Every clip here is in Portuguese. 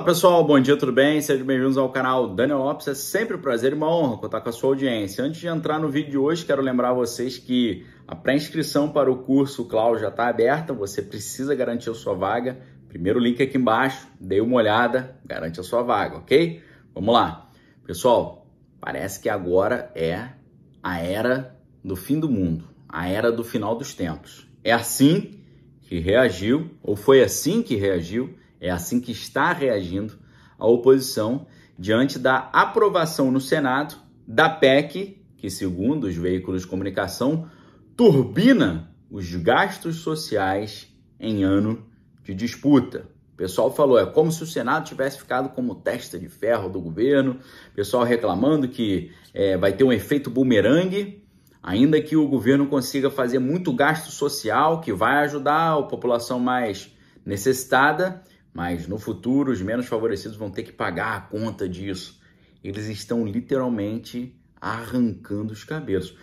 Olá pessoal, bom dia, tudo bem? Sejam bem-vindos ao canal Daniel Lopes. É sempre um prazer e uma honra contar com a sua audiência. Antes de entrar no vídeo de hoje, quero lembrar vocês que a pré-inscrição para o curso Cláudio já está aberta. Você precisa garantir a sua vaga. Primeiro link aqui embaixo, dê uma olhada, garante a sua vaga, ok? Vamos lá. Pessoal, parece que agora é a era do fim do mundo, a era do final dos tempos. É assim que reagiu, ou foi assim que reagiu é assim que está reagindo a oposição diante da aprovação no Senado da PEC, que, segundo os veículos de comunicação, turbina os gastos sociais em ano de disputa. O pessoal falou, é como se o Senado tivesse ficado como testa de ferro do governo, pessoal reclamando que é, vai ter um efeito bumerangue, ainda que o governo consiga fazer muito gasto social, que vai ajudar a população mais necessitada, mas no futuro, os menos favorecidos vão ter que pagar a conta disso. Eles estão literalmente arrancando os cabelos,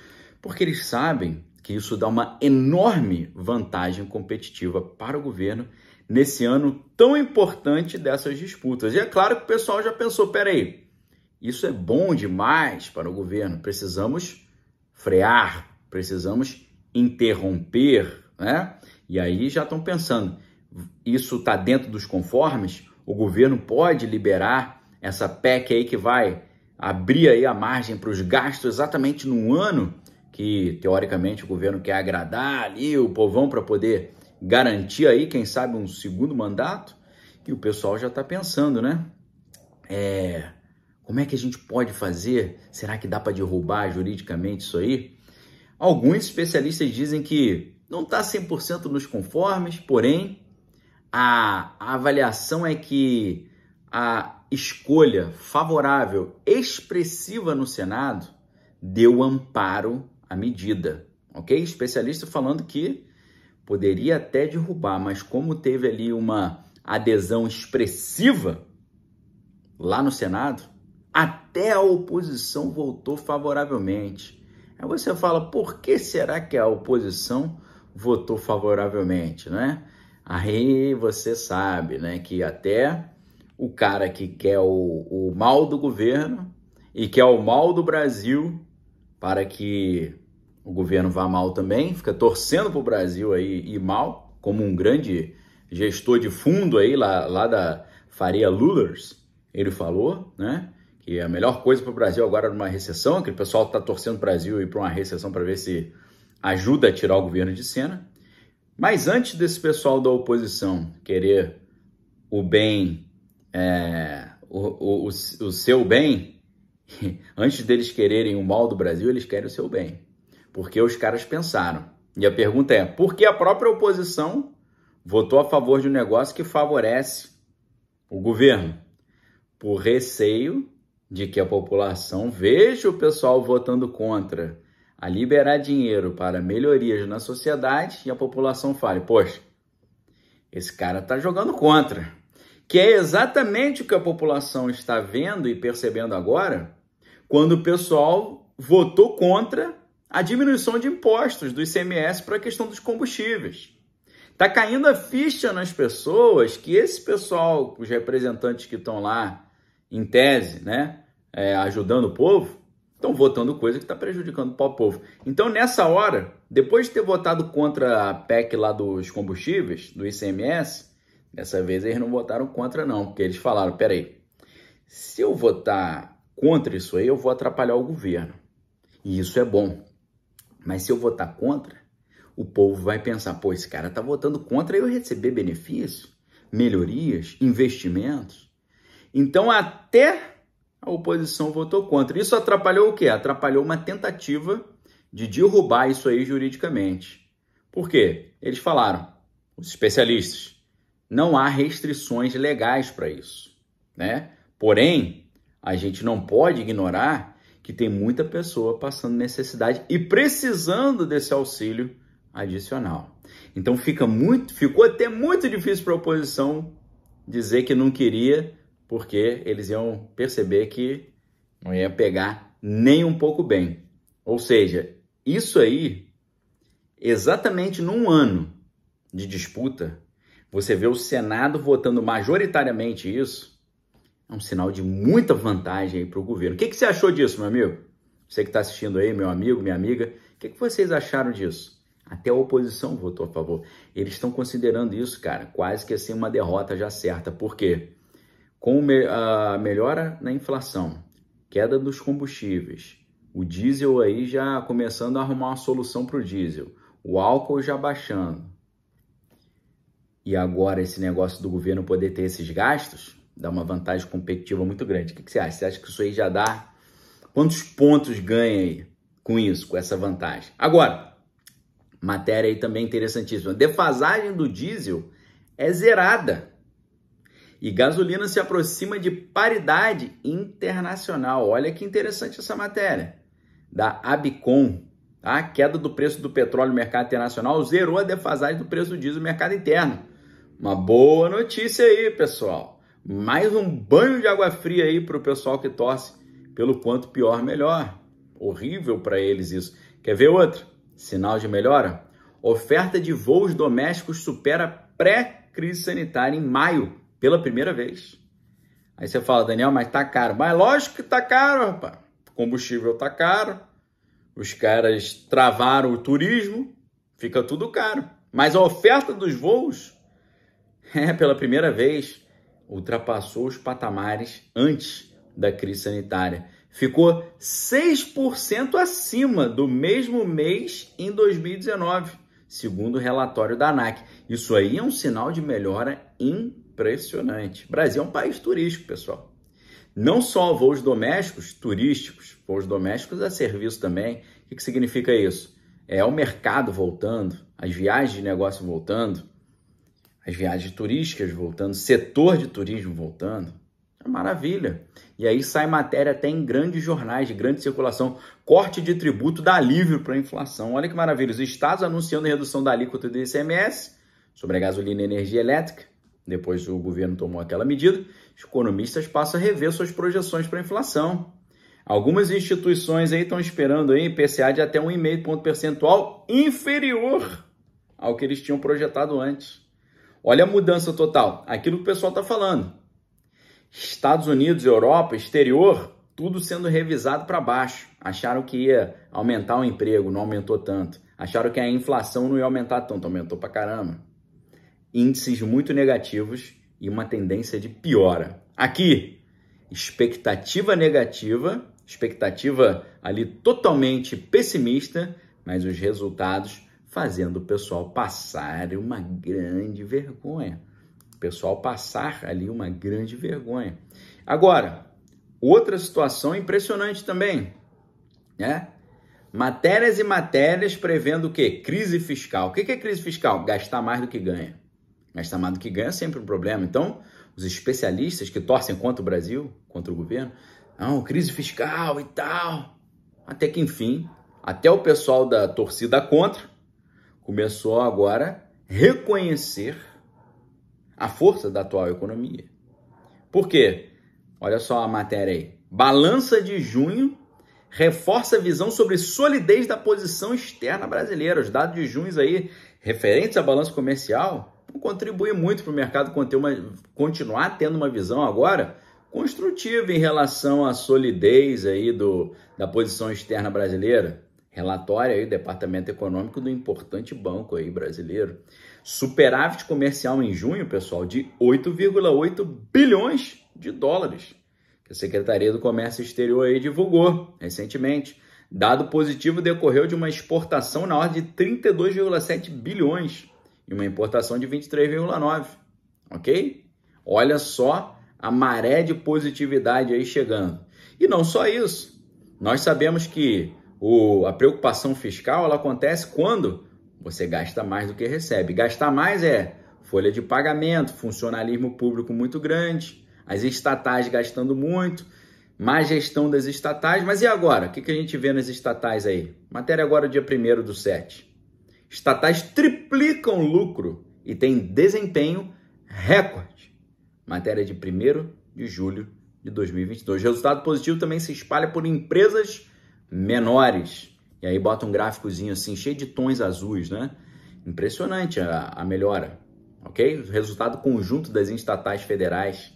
porque eles sabem que isso dá uma enorme vantagem competitiva para o governo nesse ano tão importante dessas disputas. E é claro que o pessoal já pensou: peraí, isso é bom demais para o governo, precisamos frear, precisamos interromper, né? E aí já estão pensando: isso está dentro dos conformes, o governo pode liberar essa PEC aí que vai abrir aí a margem para os gastos exatamente no ano que teoricamente o governo quer agradar ali o povão para poder garantir aí, quem sabe, um segundo mandato. E o pessoal já está pensando, né? É, como é que a gente pode fazer? Será que dá para derrubar juridicamente isso aí? Alguns especialistas dizem que não está 100% nos conformes, porém a, avaliação é que a escolha favorável expressiva no Senado deu amparo à medida, ok? Especialista falando que poderia até derrubar, mas como teve ali uma adesão expressiva lá no Senado, até a oposição votou favoravelmente. Aí você fala, por que será que a oposição votou favoravelmente, né? Aí você sabe né, que até o cara que quer o, o mal do governo e quer o mal do Brasil para que o governo vá mal também, fica torcendo para o Brasil aí ir mal, como um grande gestor de fundo aí lá, lá da Faria Lulers, ele falou, né? Que a melhor coisa para o Brasil agora numa recessão, que o pessoal está torcendo o Brasil ir para uma recessão para ver se ajuda a tirar o governo de cena. Mas antes desse pessoal da oposição querer o bem, é, o, o, o, o seu bem, antes deles quererem o mal do Brasil, eles querem o seu bem. Porque os caras pensaram. E a pergunta é: por que a própria oposição votou a favor de um negócio que favorece o governo? Por receio de que a população veja o pessoal votando contra a liberar dinheiro para melhorias na sociedade e a população fale: poxa, esse cara está jogando contra. Que é exatamente o que a população está vendo e percebendo agora, quando o pessoal votou contra a diminuição de impostos do ICMS para a questão dos combustíveis. Está caindo a ficha nas pessoas que esse pessoal, os representantes que estão lá, em tese, né, é, ajudando o povo, estão votando coisa que está prejudicando o povo. Então, nessa hora, depois de ter votado contra a PEC lá dos combustíveis, do ICMS, dessa vez eles não votaram contra, não, porque eles falaram: peraí, se eu votar contra isso aí, eu vou atrapalhar o governo. E isso é bom. Mas se eu votar contra, o povo vai pensar: pô, esse cara está votando contra eu receber benefícios, melhorias, investimentos. Então, até a oposição votou contra. Isso atrapalhou o quê? Atrapalhou uma tentativa de derrubar isso aí juridicamente. Por quê? Eles falaram, os especialistas, não há restrições legais para isso, né? Porém, a gente não pode ignorar que tem muita pessoa passando necessidade e precisando desse auxílio adicional. Então fica muito, ficou até muito difícil para a oposição dizer que não queria porque eles iam perceber que não ia pegar nem um pouco bem. Ou seja, isso aí, exatamente num ano de disputa, você vê o Senado votando majoritariamente isso, é um sinal de muita vantagem para o governo. O que, que, você achou disso, meu amigo? Você que está assistindo aí, meu amigo, minha amiga, o que, que vocês acharam disso? Até a oposição votou a favor. Eles estão considerando isso, cara, quase que assim uma derrota já certa. Por quê? Com a melhora na inflação, queda dos combustíveis, o diesel aí já começando a arrumar uma solução para o diesel, o álcool já baixando. E agora esse negócio do governo poder ter esses gastos dá uma vantagem competitiva muito grande. O que, que você acha? Você acha que isso aí já dá? Quantos pontos ganha aí com isso, com essa vantagem? Agora, matéria aí também interessantíssima. Defasagem do diesel é zerada e gasolina se aproxima de paridade internacional. Olha que interessante essa matéria. Da Abicom. A tá? queda do preço do petróleo no mercado internacional zerou a defasagem do preço do diesel no mercado interno. Uma boa notícia aí, pessoal. Mais um banho de água fria aí para o pessoal que torce pelo quanto pior, melhor. Horrível para eles isso. Quer ver outro? Sinal de melhora? Oferta de voos domésticos supera pré-crise sanitária em maio pela primeira vez. Aí você fala, Daniel, mas tá caro. Mas lógico que tá caro, rapaz. O combustível tá caro, os caras travaram o turismo, fica tudo caro. Mas a oferta dos voos, é, pela primeira vez, ultrapassou os patamares antes da crise sanitária. Ficou 6% acima do mesmo mês em 2019, segundo o relatório da ANAC. Isso aí é um sinal de melhora importante Impressionante. Brasil é um país turístico, pessoal. Não só voos domésticos, turísticos, voos domésticos a é serviço também. O que significa isso? É o mercado voltando, as viagens de negócio voltando, as viagens turísticas voltando, setor de turismo voltando. É maravilha. E aí sai matéria até em grandes jornais de grande circulação. Corte de tributo dá alívio para a inflação. Olha que maravilha. Os estados anunciando redução da alíquota do ICMS sobre a gasolina e energia elétrica. Depois o governo tomou aquela medida, os economistas passam a rever suas projeções para a inflação. Algumas instituições aí estão esperando aí IPCA de até 1,5 ponto percentual inferior ao que eles tinham projetado antes. Olha a mudança total, aquilo que o pessoal está falando. Estados Unidos, Europa, exterior, tudo sendo revisado para baixo. Acharam que ia aumentar o emprego, não aumentou tanto. Acharam que a inflação não ia aumentar tanto, aumentou para caramba índices muito negativos e uma tendência de piora. Aqui, expectativa negativa, expectativa ali totalmente pessimista, mas os resultados fazendo o pessoal passar uma grande vergonha. O pessoal passar ali uma grande vergonha. Agora, outra situação impressionante também, né? Matérias e matérias prevendo o quê? Crise fiscal. O que é crise fiscal? Gastar mais do que ganha. Mas chamado que ganha sempre um problema. Então, os especialistas que torcem contra o Brasil, contra o governo, não, crise fiscal e tal. Até que enfim, até o pessoal da torcida contra começou agora a reconhecer a força da atual economia. Por quê? Olha só a matéria aí. Balança de junho reforça a visão sobre solidez da posição externa brasileira. Os dados de junho aí, referentes à balança comercial, contribuir muito para o mercado uma, continuar tendo uma visão agora construtiva em relação à solidez aí do, da posição externa brasileira. Relatório aí do Departamento Econômico do importante banco aí brasileiro. Superávit comercial em junho, pessoal, de 8,8 bilhões de dólares, que a Secretaria do Comércio Exterior aí divulgou recentemente. Dado positivo decorreu de uma exportação na ordem de 32,7 bilhões e uma importação de 23,9, ok? Olha só a maré de positividade aí chegando. E não só isso, nós sabemos que o, a preocupação fiscal ela acontece quando você gasta mais do que recebe. Gastar mais é folha de pagamento, funcionalismo público muito grande, as estatais gastando muito, má gestão das estatais. Mas e agora? O que, que a gente vê nas estatais aí? Matéria agora, dia 1 do 7. Estatais triplicam lucro e têm desempenho recorde. Matéria de 1 de julho de 2022. Resultado positivo também se espalha por empresas menores. E aí bota um gráficozinho assim, cheio de tons azuis, né? Impressionante a, a melhora, ok? O resultado conjunto das estatais federais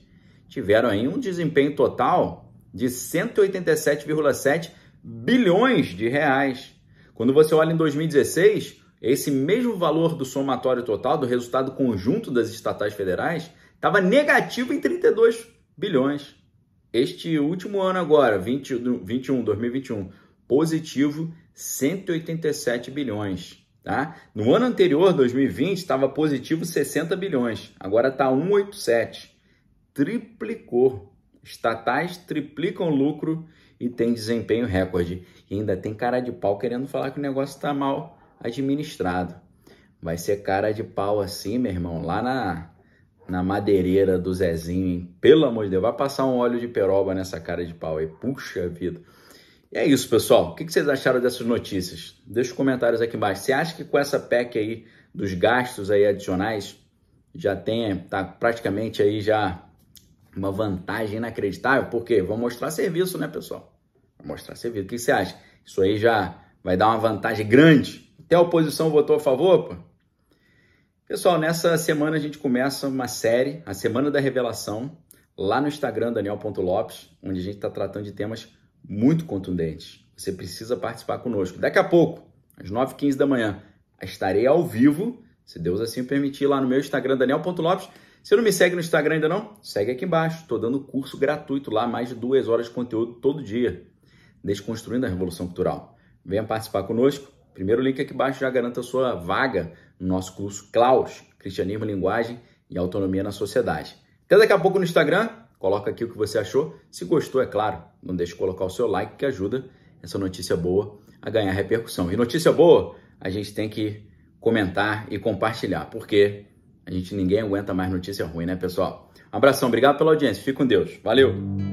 tiveram aí um desempenho total de 187,7 bilhões de reais. Quando você olha em 2016, é esse mesmo valor do somatório total, do resultado conjunto das estatais federais, estava negativo em 32 bilhões. Este último ano agora, 20, 21, 2021, positivo 187 bilhões. Tá? No ano anterior, 2020, estava positivo 60 bilhões. Agora está 187. Triplicou. Estatais triplicam lucro e tem desempenho recorde. E ainda tem cara de pau querendo falar que o negócio está mal administrado. Vai ser cara de pau assim, meu irmão, lá na, na madeireira do Zezinho, hein? Pelo amor de Deus, vai passar um óleo de peroba nessa cara de pau aí. Puxa vida. E é isso, pessoal. O que vocês acharam dessas notícias? Deixa os comentários aqui embaixo. Você acha que com essa PEC aí dos gastos aí adicionais já tem, tá praticamente aí já uma vantagem inacreditável? Porque Vou mostrar serviço, né, pessoal? mostrar serviço. O que você acha? Isso aí já vai dar uma vantagem grande até a oposição votou a favor, pô. Pessoal, nessa semana a gente começa uma série, a Semana da Revelação, lá no Instagram daniel.lopes, onde a gente está tratando de temas muito contundentes. Você precisa participar conosco. Daqui a pouco, às 9h15 da manhã, estarei ao vivo, se Deus assim permitir, lá no meu Instagram daniel.lopes. Se não me segue no Instagram ainda não, segue aqui embaixo. Estou dando curso gratuito lá, mais de duas horas de conteúdo todo dia, desconstruindo a Revolução Cultural. Venha participar conosco. Primeiro link aqui abaixo já garanta a sua vaga no nosso curso Klaus, Cristianismo, Linguagem e Autonomia na Sociedade. Até daqui a pouco no Instagram, coloca aqui o que você achou. Se gostou, é claro, não deixe de colocar o seu like que ajuda essa notícia boa a ganhar repercussão. E notícia boa, a gente tem que comentar e compartilhar, porque a gente ninguém aguenta mais notícia ruim, né, pessoal? Um abração, obrigado pela audiência. Fique com Deus. Valeu.